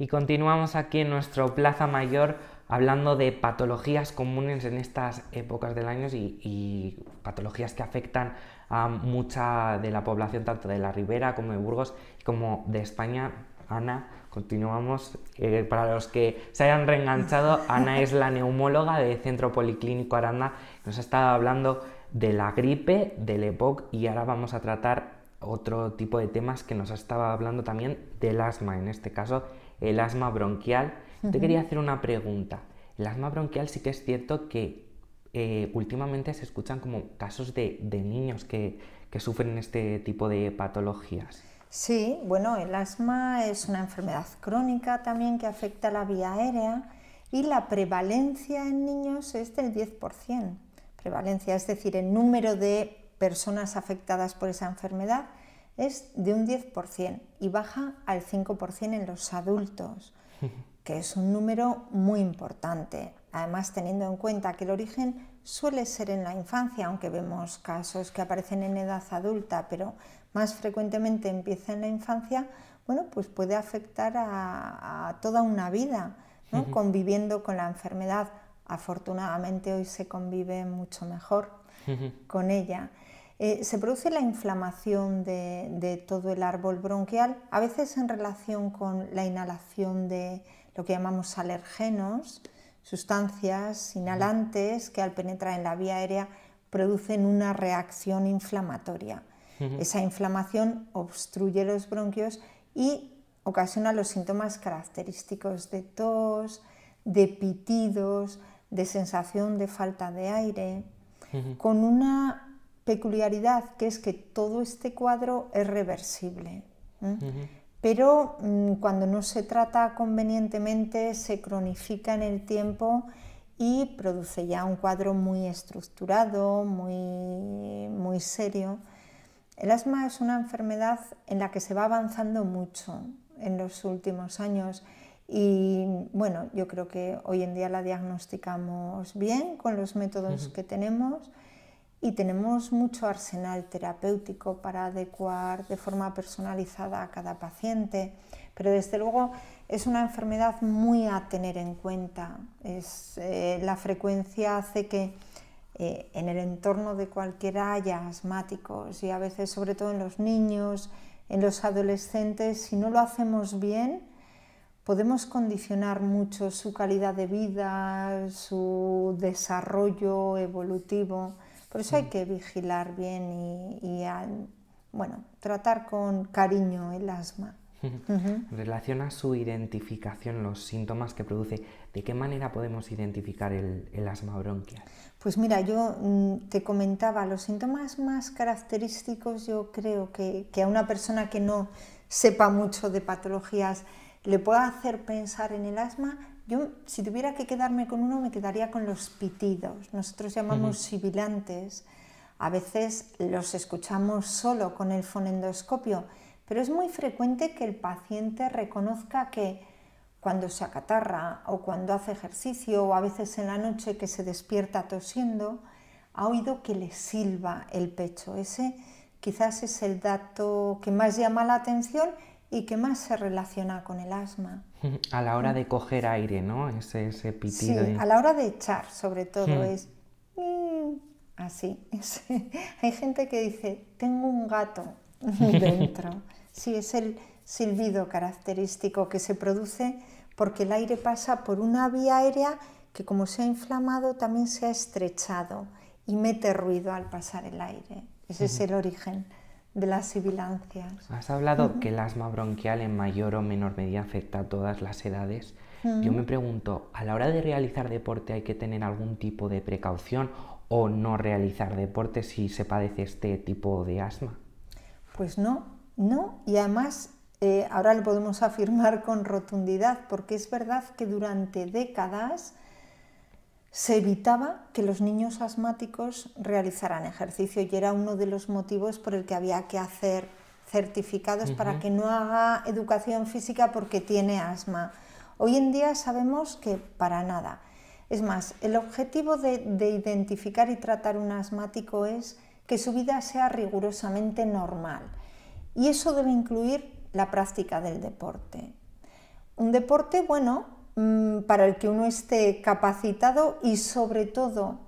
Y continuamos aquí en nuestro Plaza Mayor hablando de patologías comunes en estas épocas del año y, patologías que afectan a mucha de la población, tanto de la Ribera como de Burgos, como de España. Ana, continuamos. Eh, para los que se hayan reenganchado, Ana es la neumóloga del Centro Policlínico Aranda. Nos ha estado hablando de la gripe, del EPOC y ahora vamos a tratar otro tipo de temas que nos ha estado hablando también del asma, en este caso el asma bronquial. Te quería hacer una pregunta. El asma bronquial sí que es cierto que eh, últimamente se escuchan como casos de, niños que, que sufren este tipo de patologías. Sí, bueno, el asma es una enfermedad crónica también que afecta la vía aérea y la prevalencia en niños es del 10%. Prevalencia, es decir, el número de personas afectadas por esa enfermedad es de un 10% y baja al 5% en los adultos, que es un número muy importante. Además, teniendo en cuenta que el origen suele ser en la infancia, aunque vemos casos que aparecen en edad adulta, pero más frecuentemente empieza en la infancia, bueno, pues puede afectar a, toda una vida, conviviendo con la enfermedad. Afortunadamente hoy se convive mucho mejor con ella. Eh, se produce la inflamación de, todo el árbol bronquial, a veces en relación con la inhalación de lo que llamamos alergenos, sustancias inhalantes que al penetrar en la vía aérea producen una reacción inflamatoria. Esa inflamación obstruye los bronquios y ocasiona los síntomas característicos de tos, de pitidos, de sensación de falta de aire, con una peculiaridad, que es que todo este cuadro es reversible. Pero mm, cuando no se trata convenientemente, se cronifica en el tiempo y produce ya un cuadro muy estructurado, muy, muy serio. El asma es una enfermedad en la que se va avanzando mucho en los últimos años y bueno, yo creo que hoy en día la diagnosticamos bien con los métodos que tenemos y tenemos mucho arsenal terapéutico para adecuar de forma personalizada a cada paciente, pero desde luego es una enfermedad muy a tener en cuenta. Eh, la frecuencia hace que eh, en el entorno de cualquiera haya asmáticos y a veces, sobre todo en los niños, en los adolescentes, si no lo hacemos bien, podemos condicionar mucho su calidad de vida, su desarrollo evolutivo. Por eso hay que vigilar bien y, bueno, tratar con cariño el asma. Relaciona su identificación, los síntomas que produce. ¿De qué manera podemos identificar el, asma bronquial? Pues mira, yo mm, te comentaba, los síntomas más característicos yo creo que, que a una persona que no sepa mucho de patologías le pueda hacer pensar en el asma yo, si tuviera que quedarme con uno, me quedaría con los pitidos. Nosotros llamamos sibilantes. A veces los escuchamos solo con el fonendoscopio, pero es muy frecuente que el paciente reconozca que cuando se acatarra o cuando hace ejercicio o a veces en la noche que se despierta tosiendo, ha oído que le silba el pecho. Ese quizás es el dato que más llama la atención y qué más se relaciona con el asma. A la hora de coger aire, ¿no? Ese, pitido. Sí, a la hora de echar, sobre todo, hmm. es mm", así. Hay gente que dice, tengo un gato dentro. sí, es el silbido característico que se produce porque el aire pasa por una vía aérea que como se ha inflamado también se ha estrechado y mete ruido al pasar el aire. Ese es el origen de las sibilancias. Has hablado que el asma bronquial en mayor o menor medida afecta a todas las edades. Yo me pregunto, ¿a la hora de realizar deporte hay que tener algún tipo de precaución o no realizar deporte si se padece este tipo de asma? Pues no, no. Y además eh, ahora lo podemos afirmar con rotundidad porque es verdad que durante décadas se evitaba que los niños asmáticos realizaran ejercicio y era uno de los motivos por el que había que hacer certificados para que no haga educación física porque tiene asma. Hoy en día sabemos que para nada. Es más, el objetivo de identificar y tratar un asmático es que su vida sea rigurosamente normal. Y eso debe incluir la práctica del deporte. Un deporte, bueno, Mm, para el que uno esté capacitado y sobre todo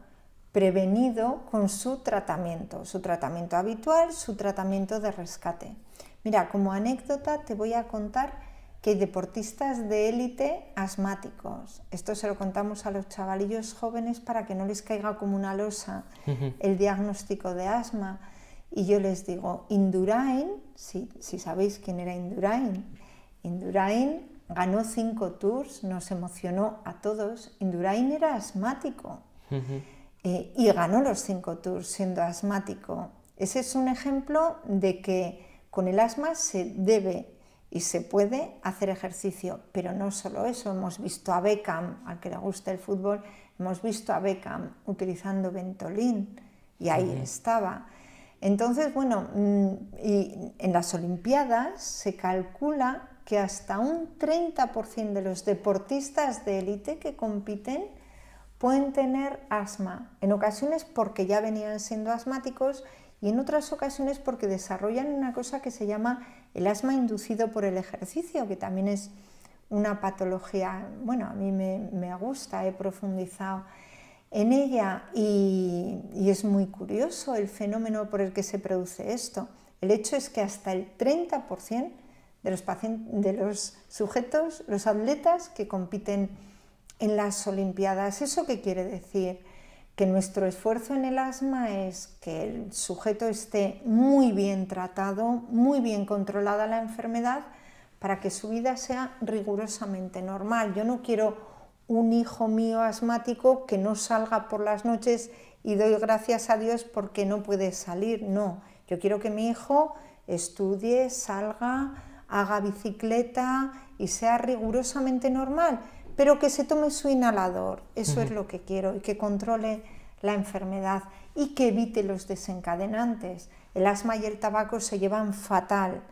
prevenido con su tratamiento, su tratamiento habitual, su tratamiento de rescate. Mira, como anécdota te voy a contar que hay deportistas de élite asmáticos. Esto se lo contamos a los chavalillos jóvenes para que no les caiga como una losa el diagnóstico de asma. Y yo les digo, Indurain, si, si sabéis quién era Indurain, Indurain ganó cinco tours, nos emocionó a todos. Indurain era asmático eh, y ganó los cinco tours siendo asmático. Ese es un ejemplo de que con el asma se debe y se puede hacer ejercicio, pero no solo eso, hemos visto a Beckham, al que le gusta el fútbol, hemos visto a Beckham utilizando Ventolin y ahí estaba. Entonces, bueno, mm, y en las Olimpiadas se calcula que hasta un 30% de los deportistas de élite que compiten pueden tener asma, en ocasiones porque ya venían siendo asmáticos y en otras ocasiones porque desarrollan una cosa que se llama el asma inducido por el ejercicio, que también es una patología, bueno, a mí me, me gusta, he profundizado en ella y, y, es muy curioso el fenómeno por el que se produce esto. El hecho es que hasta el 30% de los, sujetos, los atletas que compiten en las Olimpiadas. ¿Eso qué quiere decir? Que nuestro esfuerzo en el asma es que el sujeto esté muy bien tratado, muy bien controlada la enfermedad, para que su vida sea rigurosamente normal. Yo no quiero un hijo mío asmático que no salga por las noches y doy gracias a Dios porque no puede salir. No, yo quiero que mi hijo estudie, salga, haga bicicleta y sea rigurosamente normal, pero que se tome su inhalador, eso es lo que quiero, y que controle la enfermedad y que evite los desencadenantes. El asma y el tabaco se llevan fatal.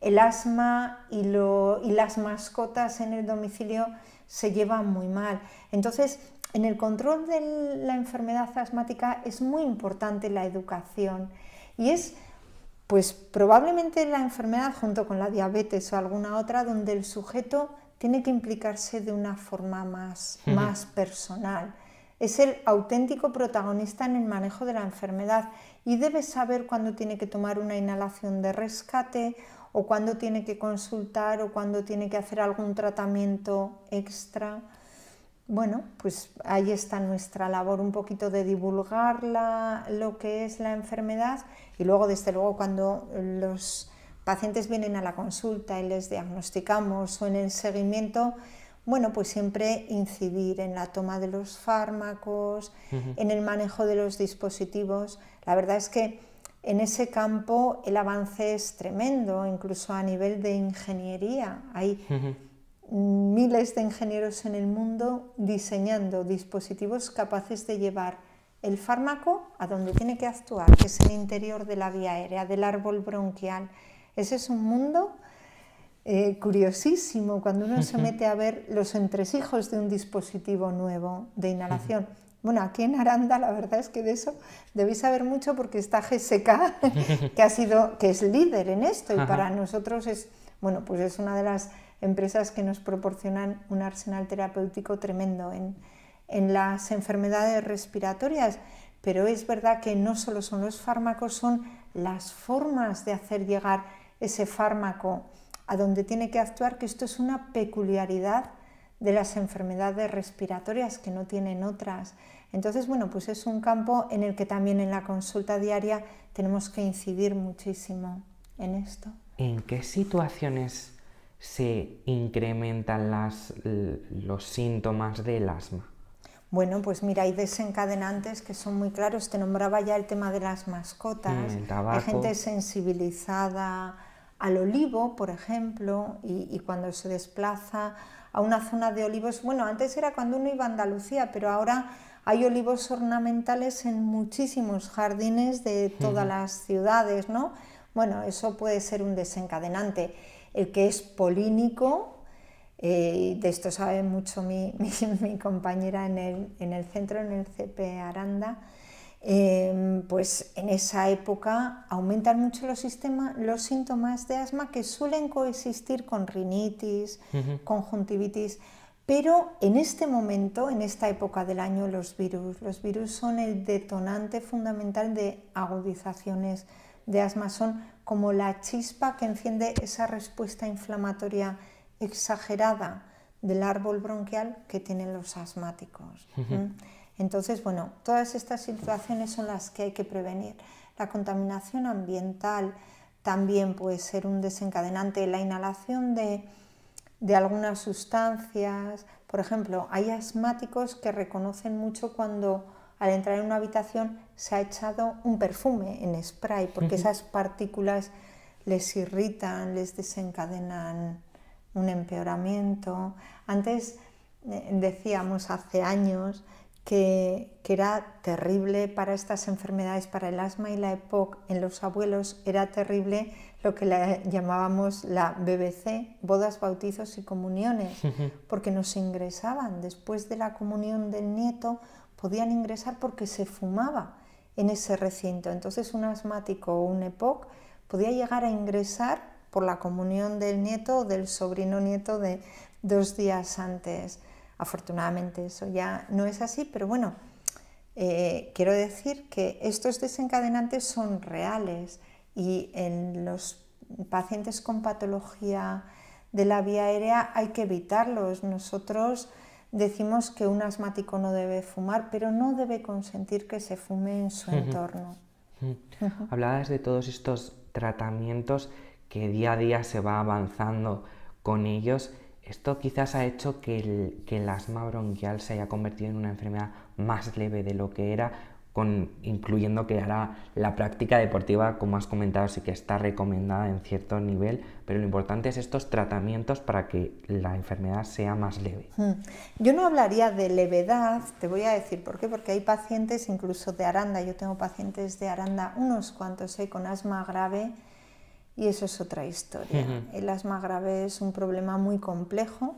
El asma y, y las mascotas en el domicilio se llevan muy mal. Entonces, en el control de la enfermedad asmática es muy importante la educación y es pues probablemente la enfermedad junto con la diabetes o alguna otra donde el sujeto tiene que implicarse de una forma más, más personal. Es el auténtico protagonista en el manejo de la enfermedad y debe saber cuándo tiene que tomar una inhalación de rescate o cuándo tiene que consultar o cuándo tiene que hacer algún tratamiento extra bueno, pues ahí está nuestra labor un poquito de divulgar lo que es la enfermedad y luego, desde luego, cuando los pacientes vienen a la consulta y les diagnosticamos o en el seguimiento, bueno, pues siempre incidir en la toma de los fármacos, en el manejo de los dispositivos. La verdad es que en ese campo el avance es tremendo, incluso a nivel de ingeniería. Hay miles de ingenieros en el mundo diseñando dispositivos capaces de llevar el fármaco a donde tiene que actuar, que es el interior de la vía aérea, del árbol bronquial. Ese es un mundo eh, curiosísimo cuando uno se mete a ver los entresijos de un dispositivo nuevo de inhalación. Bueno, aquí en Aranda la verdad es que de eso debéis saber mucho porque está GSK, que, ha sido, que es líder en esto y para nosotros es, bueno, pues es una de las empresas que nos proporcionan un arsenal terapéutico tremendo en, en las enfermedades respiratorias, pero es verdad que no solo son los fármacos, son las formas de hacer llegar ese fármaco a donde tiene que actuar, que esto es una peculiaridad de las enfermedades respiratorias que no tienen otras. Entonces, bueno, pues es un campo en el que también en la consulta diaria tenemos que incidir muchísimo en esto. ¿En qué situaciones se incrementan los síntomas del asma? Bueno, pues mira, hay desencadenantes que son muy claros. Te nombraba ya el tema de las mascotas. Mm, la gente sensibilizada al olivo, por ejemplo, y, cuando se desplaza a una zona de olivos. Bueno, antes era cuando uno iba a Andalucía, pero ahora hay olivos ornamentales en muchísimos jardines de todas las ciudades, ¿no? Bueno, eso puede ser un desencadenante el que es polínico, eh, de esto sabe mucho mi, compañera en el, centro, en el CP Aranda, em, pues en esa época aumentan mucho los, síntomas de asma que suelen coexistir con rinitis, conjuntivitis, pero en este momento, en esta época del año, los virus, los virus son el detonante fundamental de agudizaciones de asma, son como la chispa que enciende esa respuesta inflamatoria exagerada del árbol bronquial que tienen los asmáticos. Entonces, bueno, todas estas situaciones son las que hay que prevenir. La contaminación ambiental también puede ser un desencadenante, la inhalación de, de algunas sustancias, por ejemplo, hay asmáticos que reconocen mucho cuando al entrar en una habitación se ha echado un perfume en spray, porque esas partículas les irritan, les desencadenan un empeoramiento. Antes eh, decíamos hace años que, era terrible para estas enfermedades, para el asma y la EPOC en los abuelos, era terrible lo que llamábamos la BBC, bodas, bautizos y comuniones, porque nos ingresaban después de la comunión del nieto podían ingresar porque se fumaba en ese recinto. Entonces un asmático o un EPOC podía llegar a ingresar por la comunión del nieto o del sobrino nieto de dos días antes. Afortunadamente eso ya no es así, pero bueno, eh, quiero decir que estos desencadenantes son reales y en los pacientes con patología de la vía aérea hay que evitarlos. Nosotros decimos que un asmático no debe fumar, pero no debe consentir que se fume en su entorno. Hablabas de todos estos tratamientos que día a día se va avanzando con ellos. Esto quizás ha hecho que el, que el asma bronquial se haya convertido en una enfermedad más leve de lo que era incluyendo que hará la práctica deportiva, como has comentado, sí que está recomendada en cierto nivel, pero lo importante es estos tratamientos para que la enfermedad sea más leve. Hmm. Yo no hablaría de levedad, te voy a decir por qué, porque hay pacientes incluso de Aranda, yo tengo pacientes de Aranda, unos cuantos hay eh, con asma grave y eso es otra historia. El asma grave es un problema muy complejo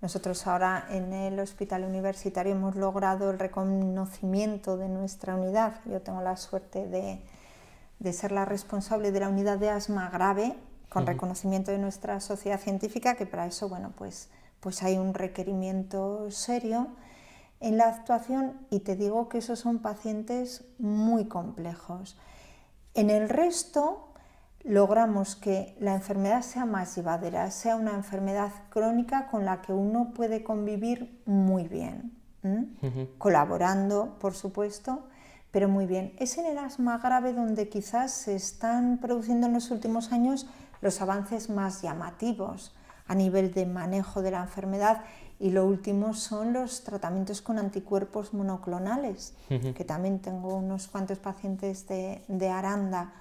nosotros ahora en el hospital universitario hemos logrado el reconocimiento de nuestra unidad. Yo tengo la suerte de, ser la responsable de la unidad de asma grave con reconocimiento de nuestra sociedad científica, que para eso, bueno, pues, pues hay un requerimiento serio en la actuación y te digo que esos son pacientes muy complejos. En el resto, logramos que la enfermedad sea más llevadera, sea una enfermedad crónica con la que uno puede convivir muy bien, colaborando, por supuesto, pero muy bien. Es en el asma grave donde quizás se están produciendo en los últimos años los avances más llamativos a nivel de manejo de la enfermedad y lo último son los tratamientos con anticuerpos monoclonales, que también tengo unos cuantos pacientes de Aranda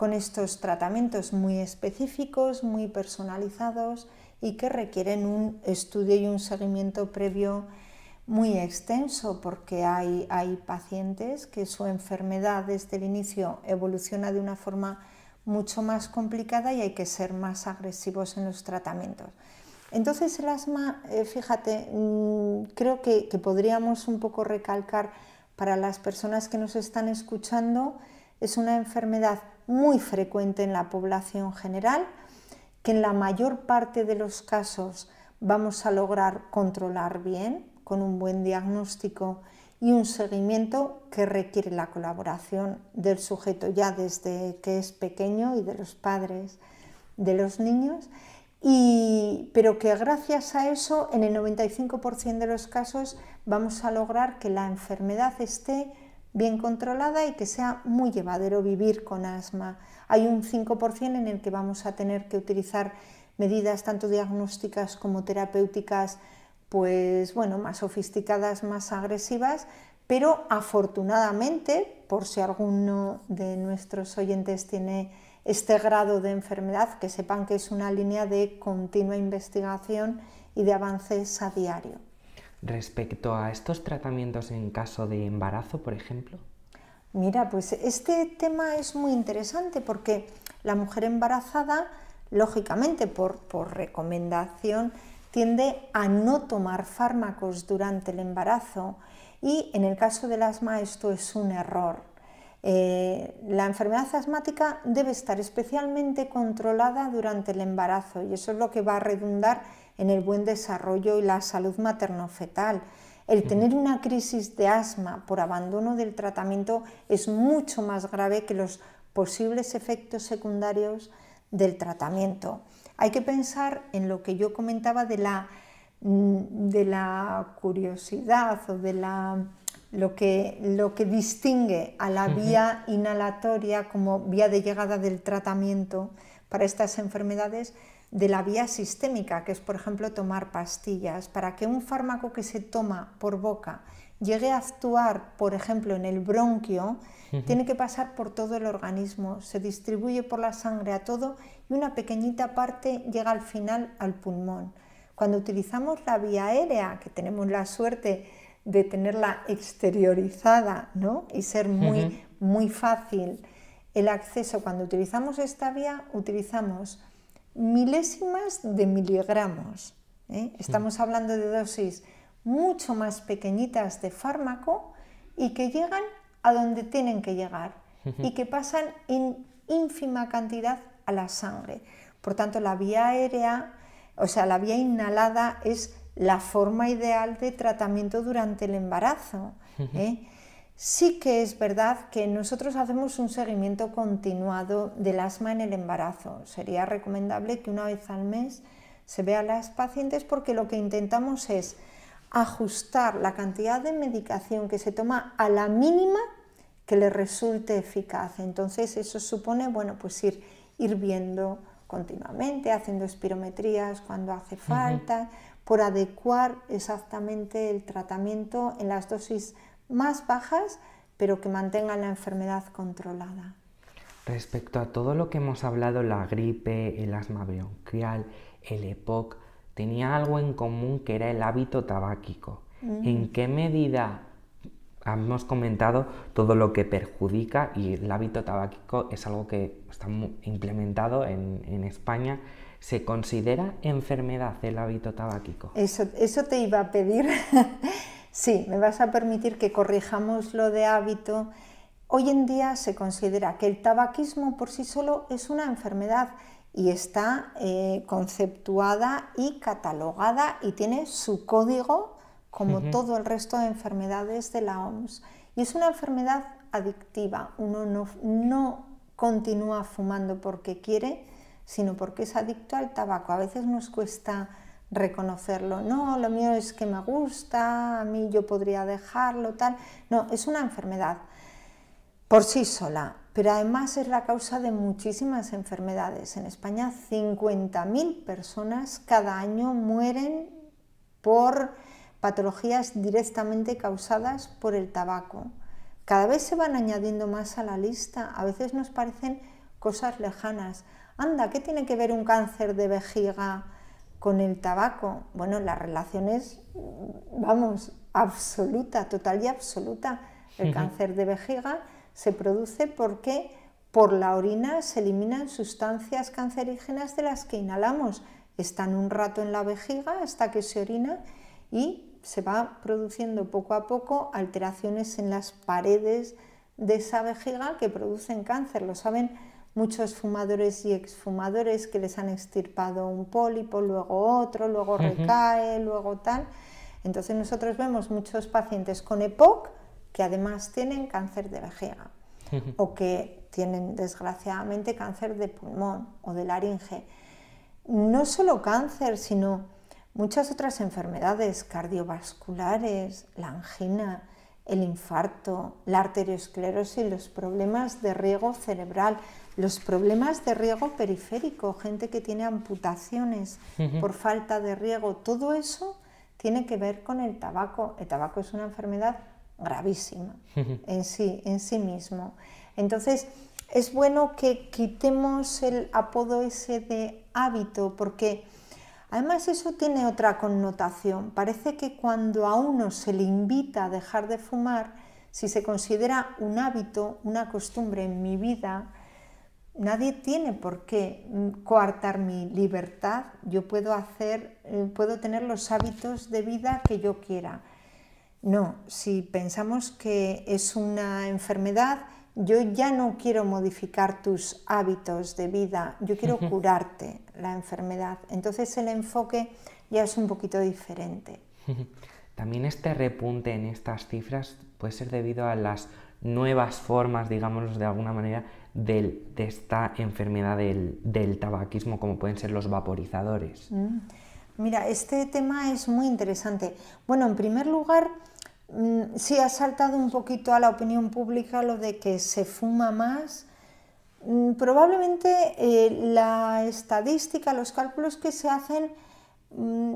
con estos tratamientos muy específicos, muy personalizados y que requieren un estudio y un seguimiento previo muy extenso porque hay, pacientes que su enfermedad desde el inicio evoluciona de una forma mucho más complicada y hay que ser más agresivos en los tratamientos. Entonces el asma, eh, fíjate, mm, creo que, podríamos un poco recalcar para las personas que nos están escuchando, es una enfermedad muy frecuente en la población general, que en la mayor parte de los casos vamos a lograr controlar bien con un buen diagnóstico y un seguimiento que requiere la colaboración del sujeto ya desde que es pequeño y de los padres de los niños, y, pero que gracias a eso en el 95% de los casos vamos a lograr que la enfermedad esté bien controlada y que sea muy llevadero vivir con asma. Hay un 5% en el que vamos a tener que utilizar medidas tanto diagnósticas como terapéuticas, pues bueno, más sofisticadas, más agresivas, pero afortunadamente, por si alguno de nuestros oyentes tiene este grado de enfermedad, que sepan que es una línea de continua investigación y de avances a diario respecto a estos tratamientos en caso de embarazo, por ejemplo? Mira, pues este tema es muy interesante porque la mujer embarazada, lógicamente por, por recomendación, tiende a no tomar fármacos durante el embarazo y en el caso del asma esto es un error. Eh, la enfermedad asmática debe estar especialmente controlada durante el embarazo y eso es lo que va a redundar en el buen desarrollo y la salud materno-fetal. El tener una crisis de asma por abandono del tratamiento es mucho más grave que los posibles efectos secundarios del tratamiento. Hay que pensar en lo que yo comentaba de la, mm, curiosidad o de lo que distingue a la vía inhalatoria como vía de llegada del tratamiento para estas enfermedades de la vía sistémica, que es por ejemplo tomar pastillas, para que un fármaco que se toma por boca llegue a actuar, por ejemplo, en el bronquio, tiene que pasar por todo el organismo, se distribuye por la sangre a todo y una pequeñita parte llega al final al pulmón. Cuando utilizamos la vía aérea, que tenemos la suerte de tenerla exteriorizada ¿no? y ser muy, muy fácil el acceso, cuando utilizamos esta vía, utilizamos milésimas de miligramos. ¿eh? Estamos hablando de dosis mucho más pequeñitas de fármaco y que llegan a donde tienen que llegar y que pasan en ínfima cantidad a la sangre. Por tanto, la vía aérea, o sea, la vía inhalada es la forma ideal de tratamiento durante el embarazo. Sí que es verdad que nosotros hacemos un seguimiento continuado del asma en el embarazo. Sería recomendable que una vez al mes se vea a las pacientes porque lo que intentamos es ajustar la cantidad de medicación que se toma a la mínima que le resulte eficaz. Entonces eso supone, bueno, pues ir, viendo continuamente, haciendo espirometrías cuando hace falta, por adecuar exactamente el tratamiento en las dosis más bajas, pero que mantengan la enfermedad controlada. Respecto a todo lo que hemos hablado, la gripe, el asma bronquial, el EPOC, tenía algo en común que era el hábito tabáquico. ¿En qué medida hemos comentado todo lo que perjudica y el hábito tabáquico es algo que está implementado en, en España? ¿Se considera enfermedad el hábito tabáquico? Eso, eso te iba a pedir. Sí, me vas a permitir que corrijamos lo de hábito. Hoy en día se considera que el tabaquismo por sí solo es una enfermedad y está eh, conceptuada y catalogada y tiene su código como todo el resto de enfermedades de la OMS. Y es una enfermedad adictiva. Uno no continúa fumando porque quiere, sino porque es adicto al tabaco. A veces nos cuesta reconocerlo. No, lo mío es que me gusta, a mí yo podría dejarlo, tal. No, es una enfermedad por sí sola, pero además es la causa de muchísimas enfermedades. En España 50.000 personas cada año mueren por patologías directamente causadas por el tabaco. Cada vez se van añadiendo más a la lista, a veces nos parecen cosas lejanas. Anda, ¿qué tiene que ver un cáncer de vejiga? con el tabaco, bueno, la relación es, vamos, absoluta, total y absoluta. El cáncer de vejiga se produce porque por la orina se eliminan sustancias cancerígenas de las que inhalamos. Están un rato en la vejiga hasta que se orina y se va produciendo poco a poco alteraciones en las paredes de esa vejiga que producen cáncer. Lo saben muchos fumadores y exfumadores que les han extirpado un pólipo, luego otro, luego recae, luego tal. Entonces nosotros vemos muchos pacientes con EPOC que además tienen cáncer de vejiga o que tienen desgraciadamente cáncer de pulmón o de laringe. No solo cáncer, sino muchas otras enfermedades cardiovasculares, la angina, el infarto, la arteriosclerosis, los problemas de riego cerebral, los problemas de riego periférico, gente que tiene amputaciones por falta de riego, todo eso tiene que ver con el tabaco. El tabaco es una enfermedad gravísima en sí, en sí mismo. Entonces, es bueno que quitemos el apodo ese de hábito porque Además, eso tiene otra connotación. Parece que cuando a uno se le invita a dejar de fumar, si se considera un hábito, una costumbre en mi vida, nadie tiene por qué mm, coartar mi libertad. Yo puedo hacer, eh, puedo tener los hábitos de vida que yo quiera. No, si pensamos que es una enfermedad, yo ya no quiero modificar tus hábitos de vida, yo quiero curarte la enfermedad. Entonces el enfoque ya es un poquito diferente. También este repunte en estas cifras puede ser debido a las nuevas formas, digámoslo de alguna manera, de esta enfermedad del, tabaquismo, como pueden ser los vaporizadores. Mm. Mira, este tema es muy interesante. Bueno, en primer lugar, Mm, si ha saltado un poquito a la opinión pública lo de que se fuma más. Mm, probablemente eh, la estadística, los cálculos que se hacen mm,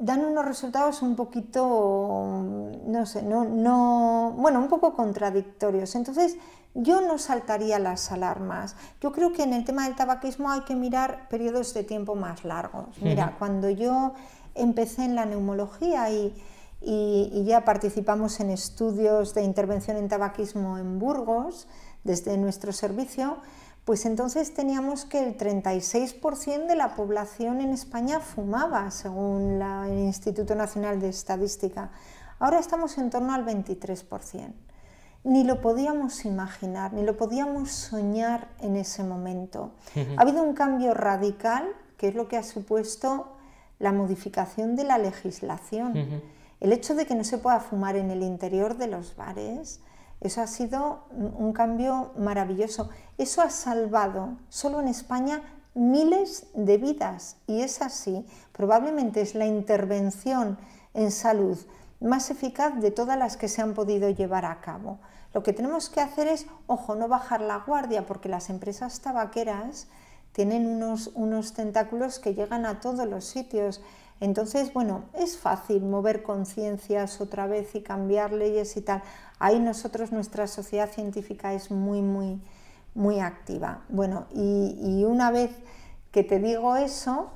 dan unos resultados un poquito, no sé, no, no, bueno, un poco contradictorios. Entonces, yo no saltaría las alarmas. Yo creo que en el tema del tabaquismo hay que mirar periodos de tiempo más largos. Mira, cuando yo empecé en la neumología y y, ya participamos en estudios de intervención en tabaquismo en Burgos desde nuestro servicio, pues entonces teníamos que el 36% de la población en España fumaba, según el Instituto Nacional de Estadística. Ahora estamos en torno al 23%. Ni lo podíamos imaginar, ni lo podíamos soñar en ese momento. Ha habido un cambio radical, que es lo que ha supuesto la modificación de la legislación. El hecho de que no se pueda fumar en el interior de los bares, eso ha sido un cambio maravilloso. Eso ha salvado solo en España miles de vidas y es así. Probablemente es la intervención en salud más eficaz de todas las que se han podido llevar a cabo. Lo que tenemos que hacer es, ojo, no bajar la guardia porque las empresas tabaqueras tienen unos, tentáculos que llegan a todos los sitios entonces, bueno, es fácil mover conciencias otra vez y cambiar leyes y tal. Ahí nosotros, nuestra sociedad científica es muy, muy, muy activa. Bueno, y, una vez que te digo eso,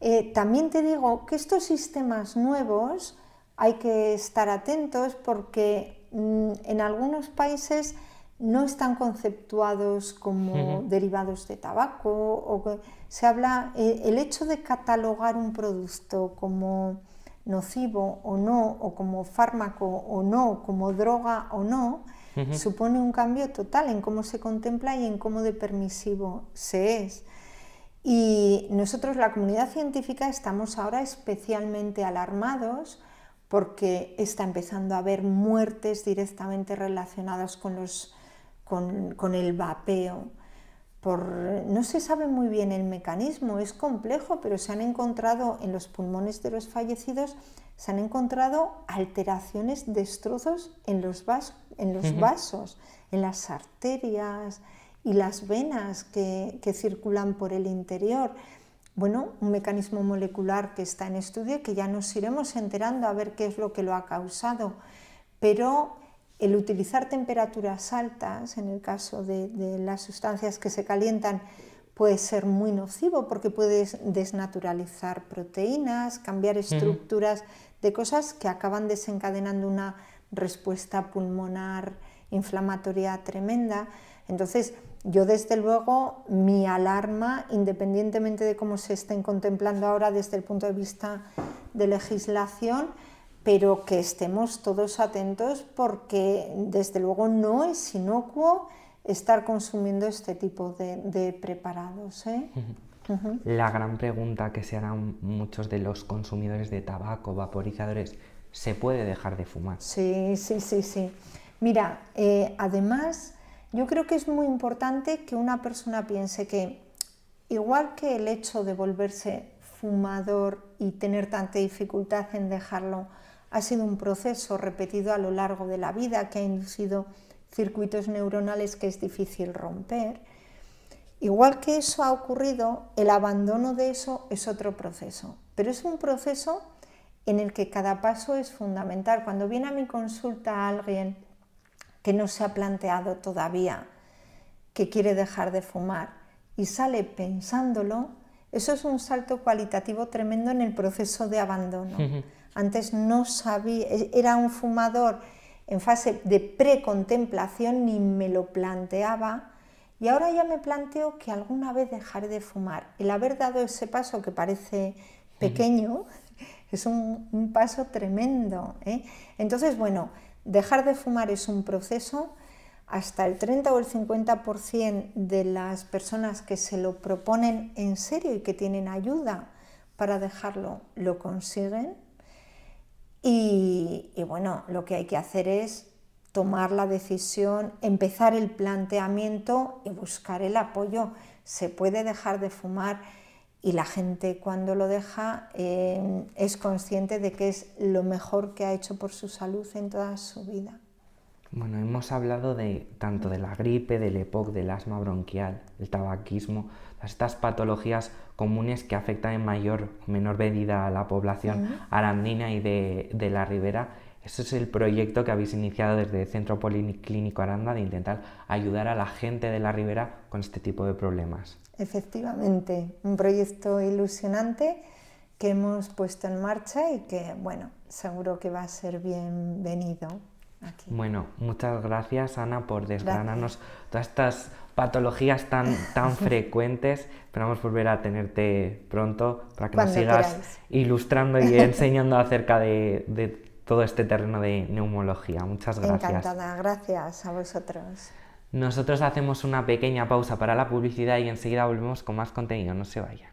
eh, también te digo que estos sistemas nuevos hay que estar atentos porque mm, en algunos países no están conceptuados como derivados de tabaco o se habla e, el hecho de catalogar un producto como nocivo o no o como fármaco o no como droga o no supone un cambio total en cómo se contempla y en cómo de permisivo se es y nosotros la comunidad científica estamos ahora especialmente alarmados porque está empezando a haber muertes directamente relacionadas con los con, el vapeo. Por, no se sabe muy bien el mecanismo, es complejo, pero se han encontrado en los pulmones de los fallecidos, se han encontrado alteraciones, destrozos en los, en los vasos, en las arterias y las venas que, que, circulan por el interior. Bueno, un mecanismo molecular que está en estudio que ya nos iremos enterando a ver qué es lo que lo ha causado, pero el utilizar temperaturas altas, en el caso de, las sustancias que se calientan, puede ser muy nocivo porque puedes desnaturalizar proteínas, cambiar estructuras de cosas que acaban desencadenando una respuesta pulmonar inflamatoria tremenda. Entonces, yo desde luego mi alarma, independientemente de cómo se estén contemplando ahora desde el punto de vista de legislación, pero que estemos todos atentos porque desde luego no es inocuo estar consumiendo este tipo de, preparados. ¿eh? La gran pregunta que se harán muchos de los consumidores de tabaco, vaporizadores, ¿se puede dejar de fumar? Sí, sí, sí, sí. Mira, eh, además, yo creo que es muy importante que una persona piense que igual que el hecho de volverse fumador y tener tanta dificultad en dejarlo, ha sido un proceso repetido a lo largo de la vida que ha inducido circuitos neuronales que es difícil romper. Igual que eso ha ocurrido, el abandono de eso es otro proceso, pero es un proceso en el que cada paso es fundamental. Cuando viene a mi consulta alguien que no se ha planteado todavía que quiere dejar de fumar y sale pensándolo, eso es un salto cualitativo tremendo en el proceso de abandono. Antes no sabía, e, era un fumador en fase de precontemplación, ni me lo planteaba. Y ahora ya me planteo que alguna vez dejaré de fumar. El haber dado ese paso que parece pequeño es un, paso tremendo. ¿eh? Entonces, bueno, dejar de fumar es un proceso. Hasta el 30 o el 50% de las personas que se lo proponen en serio y que tienen ayuda para dejarlo lo consiguen. Y, bueno, lo que hay que hacer es tomar la decisión, empezar el planteamiento y buscar el apoyo. Se puede dejar de fumar y la gente cuando lo deja eh, es consciente de que es lo mejor que ha hecho por su salud en toda su vida. Bueno, hemos hablado de tanto de la gripe, del EPOC, del asma bronquial, el tabaquismo, estas patologías comunes que afectan en mayor o menor medida a la población arandina y de, de la ribera. Ese es el proyecto que habéis iniciado desde el Centro Policlínico Aranda de intentar ayudar a la gente de la ribera con este tipo de problemas. Efectivamente, un proyecto ilusionante que hemos puesto en marcha y que, bueno, seguro que va a ser bienvenido. Bueno, muchas gracias Ana por desgranarnos todas estas patologías tan, tan frecuentes. Esperamos volver a tenerte pronto para que nos sigas ilustrando y enseñando acerca de, de, todo este terreno de neumología. Muchas gracias. Encantada, gracias a vosotros. Nosotros hacemos una pequeña pausa para la publicidad y enseguida volvemos con más contenido. No se vayan.